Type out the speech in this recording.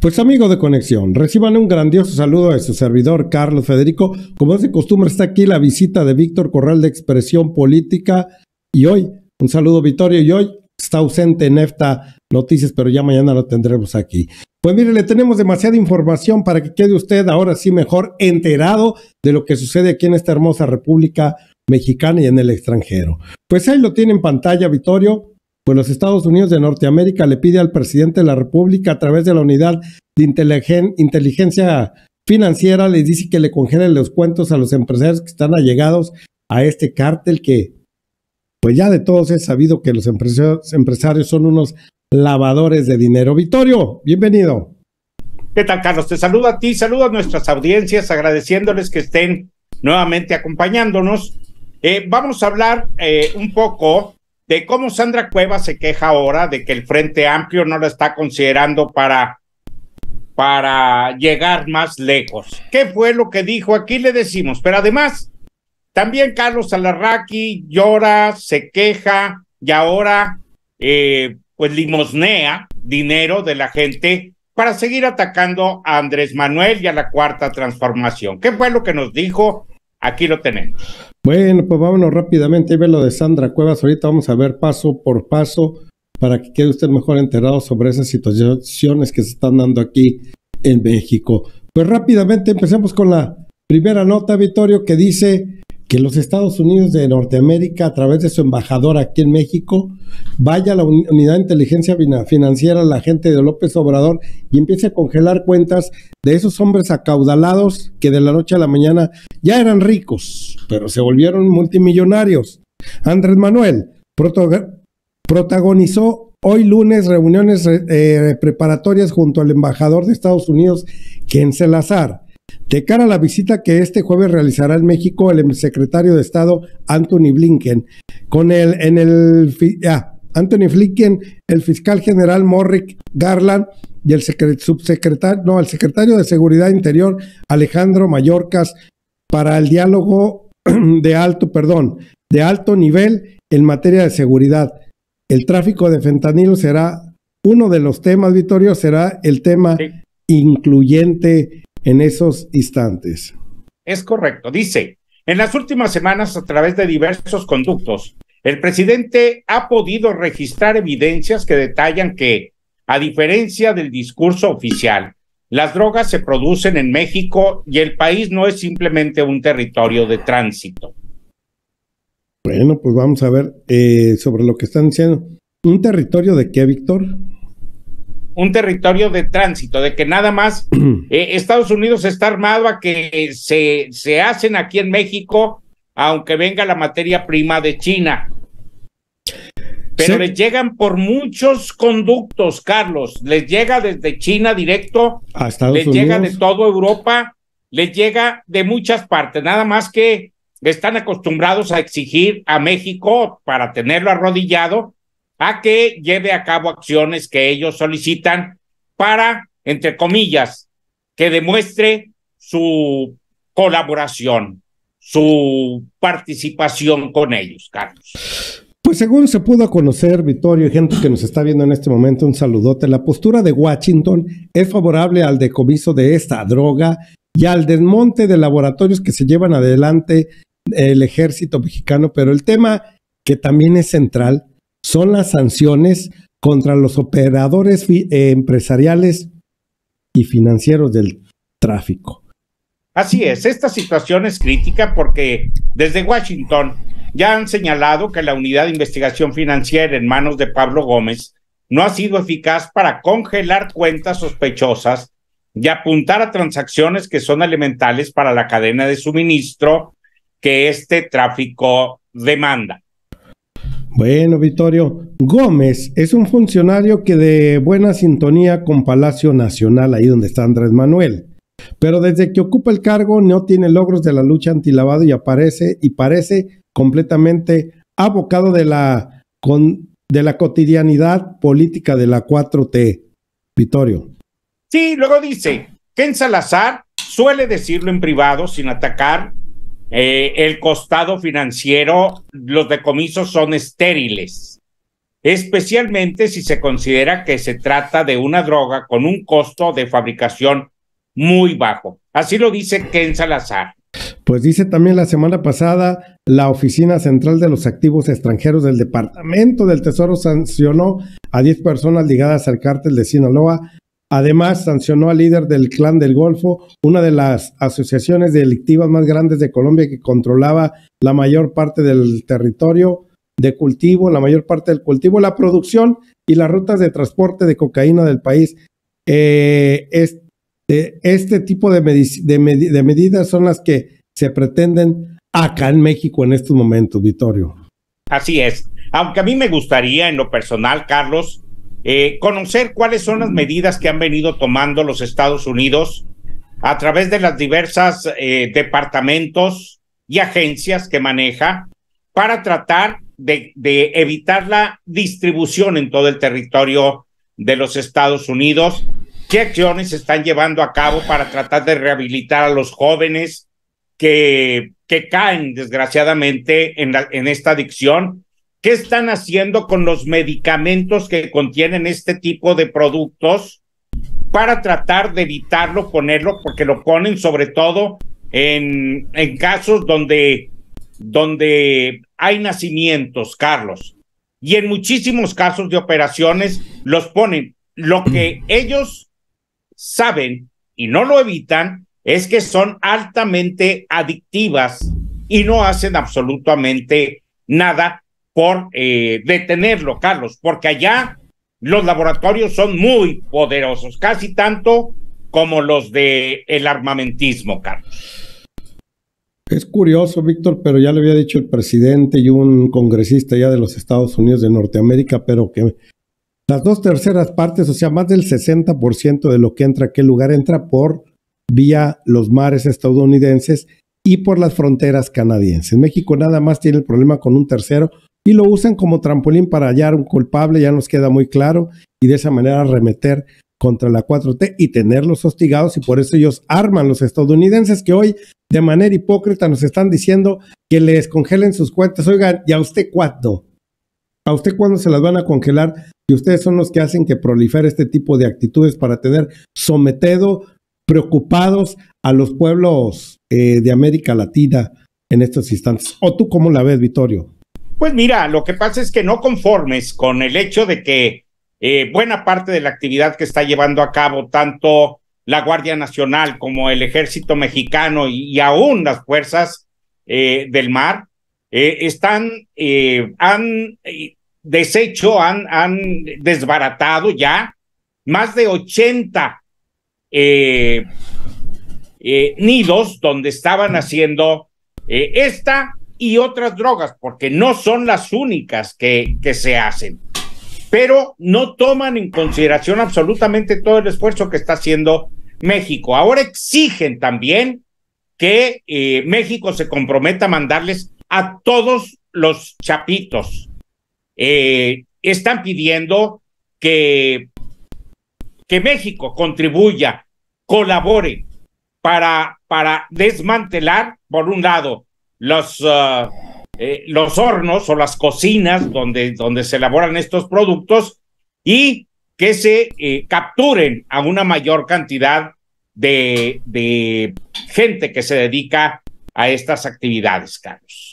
Pues amigo de Conexión, reciban un grandioso saludo de su servidor Carlos Federico. Como es de costumbre, está aquí la visita de Víctor Corral de Expresión Política. Y hoy, un saludo Vittorio, y hoy está ausente Nefta Noticias, pero ya mañana lo tendremos aquí. Pues mire, le tenemos demasiada información para que quede usted ahora sí mejor enterado de lo que sucede aquí en esta hermosa República Mexicana y en el extranjero. Pues ahí lo tiene en pantalla, Vitorio. Pues los Estados Unidos de Norteamérica le pide al presidente de la República a través de la unidad de inteligencia financiera, le dice que le congelen los cuentos a los empresarios que están allegados a este cártel que, pues ya de todos es sabido que los empresarios, son unos lavadores de dinero. Vitorio bienvenido. ¿Qué tal, Carlos? Te saludo a ti, saludo a nuestras audiencias, agradeciéndoles que estén nuevamente acompañándonos. Eh, vamos a hablar eh, un poco de cómo Sandra Cueva se queja ahora de que el Frente Amplio no la está considerando para, para llegar más lejos. ¿Qué fue lo que dijo? Aquí le decimos, pero además, también Carlos Alarraqui llora, se queja y ahora eh, pues limosnea dinero de la gente para seguir atacando a Andrés Manuel y a la cuarta transformación. ¿Qué fue lo que nos dijo Aquí lo tenemos. Bueno, pues vámonos rápidamente y ve lo de Sandra Cuevas. Ahorita vamos a ver paso por paso para que quede usted mejor enterado sobre esas situaciones que se están dando aquí en México. Pues rápidamente empecemos con la primera nota, Vittorio, que dice que los Estados Unidos de Norteamérica, a través de su embajador aquí en México, vaya a la unidad de inteligencia financiera, la gente de López Obrador, y empiece a congelar cuentas de esos hombres acaudalados que de la noche a la mañana ya eran ricos, pero se volvieron multimillonarios. Andrés Manuel protagonizó hoy lunes reuniones eh, preparatorias junto al embajador de Estados Unidos, Ken Salazar de cara a la visita que este jueves realizará en México el secretario de Estado Anthony Blinken, con el en el ah, Anthony Blinken, el fiscal general Morrick Garland y el subsecretario, no, el secretario de Seguridad Interior Alejandro Mayorkas para el diálogo de alto, perdón, de alto nivel en materia de seguridad. El tráfico de fentanilo será uno de los temas, Vittorio, será el tema incluyente en esos instantes. Es correcto, dice, en las últimas semanas a través de diversos conductos, el presidente ha podido registrar evidencias que detallan que, a diferencia del discurso oficial, las drogas se producen en México y el país no es simplemente un territorio de tránsito. Bueno, pues vamos a ver eh, sobre lo que están diciendo. ¿Un territorio de qué, Víctor? un territorio de tránsito, de que nada más eh, Estados Unidos está armado a que se, se hacen aquí en México, aunque venga la materia prima de China. Pero les llegan por muchos conductos, Carlos. Les llega desde China directo, les llega de toda Europa, les llega de muchas partes. Nada más que están acostumbrados a exigir a México para tenerlo arrodillado a que lleve a cabo acciones que ellos solicitan para, entre comillas, que demuestre su colaboración, su participación con ellos, Carlos. Pues según se pudo conocer, Vittorio y gente que nos está viendo en este momento, un saludote. La postura de Washington es favorable al decomiso de esta droga y al desmonte de laboratorios que se llevan adelante el ejército mexicano, pero el tema que también es central son las sanciones contra los operadores eh, empresariales y financieros del tráfico. Así es, esta situación es crítica porque desde Washington ya han señalado que la unidad de investigación financiera en manos de Pablo Gómez no ha sido eficaz para congelar cuentas sospechosas y apuntar a transacciones que son elementales para la cadena de suministro que este tráfico demanda. Bueno, Vittorio, Gómez es un funcionario que de buena sintonía con Palacio Nacional, ahí donde está Andrés Manuel. Pero desde que ocupa el cargo no tiene logros de la lucha antilavado y aparece y parece completamente abocado de la, de la cotidianidad política de la 4T. Vittorio. Sí, luego dice, Ken Salazar suele decirlo en privado sin atacar eh, el costado financiero, los decomisos son estériles, especialmente si se considera que se trata de una droga con un costo de fabricación muy bajo. Así lo dice Ken Salazar. Pues dice también la semana pasada, la Oficina Central de los Activos Extranjeros del Departamento del Tesoro sancionó a 10 personas ligadas al cártel de Sinaloa Además, sancionó al líder del Clan del Golfo, una de las asociaciones delictivas más grandes de Colombia que controlaba la mayor parte del territorio de cultivo, la mayor parte del cultivo, la producción y las rutas de transporte de cocaína del país. Eh, eh, este, tipo de, de medidas son las que se pretenden acá en México en estos momentos, Vitorio. Así es. Aunque a mí me gustaría en lo personal, Carlos, eh, conocer cuáles son las medidas que han venido tomando los Estados Unidos a través de las diversas eh, departamentos y agencias que maneja para tratar de, evitar la distribución en todo el territorio de los Estados Unidos. ¿Qué acciones están llevando a cabo para tratar de rehabilitar a los jóvenes que, caen desgraciadamente en esta adicción ¿Qué están haciendo con los medicamentos que contienen este tipo de productos para tratar de evitarlo, ponerlo, porque lo ponen sobre todo en, en casos donde, donde hay nacimientos, Carlos? Y en muchísimos casos de operaciones los ponen. Lo que ellos saben y no lo evitan es que son altamente adictivas y no hacen absolutamente nada por eh, detenerlo, Carlos, porque allá los laboratorios son muy poderosos, casi tanto como los de el armamentismo, Carlos. Es curioso, Víctor, pero ya le había dicho el presidente y un congresista ya de los Estados Unidos de Norteamérica, pero que las dos terceras partes, o sea, más del 60% de lo que entra a aquel lugar entra por vía los mares estadounidenses y por las fronteras canadienses. México nada más tiene el problema con un tercero, y lo usan como trampolín para hallar un culpable, ya nos queda muy claro, y de esa manera remeter contra la 4T y tenerlos hostigados y por eso ellos arman los estadounidenses que hoy de manera hipócrita nos están diciendo que les congelen sus cuentas. Oigan, ¿y a usted cuándo? ¿A usted cuándo se las van a congelar? Y ustedes son los que hacen que prolifere este tipo de actitudes para tener sometido, preocupados a los pueblos eh, de América Latina en estos instantes. ¿O tú cómo la ves, Vittorio? Pues mira, lo que pasa es que no conformes con el hecho de que eh, buena parte de la actividad que está llevando a cabo tanto la Guardia Nacional como el Ejército Mexicano y, aún las fuerzas eh, del mar eh, están, han deshecho, han, han desbaratado ya más de 80 nidos donde estaban haciendo esta y otras drogas, porque no son las únicas que, que se hacen, pero no toman en consideración absolutamente todo el esfuerzo que está haciendo México. Ahora exigen también que eh, México se comprometa a mandarles a todos los chapitos. Eh, están pidiendo que, que México contribuya, colabore para, para desmantelar, por un lado, Ah, eh, los hornos o las cocinas donde, donde se elaboran estos productos y que se eh, capturen a una mayor cantidad de, de gente que se dedica a estas actividades, Carlos.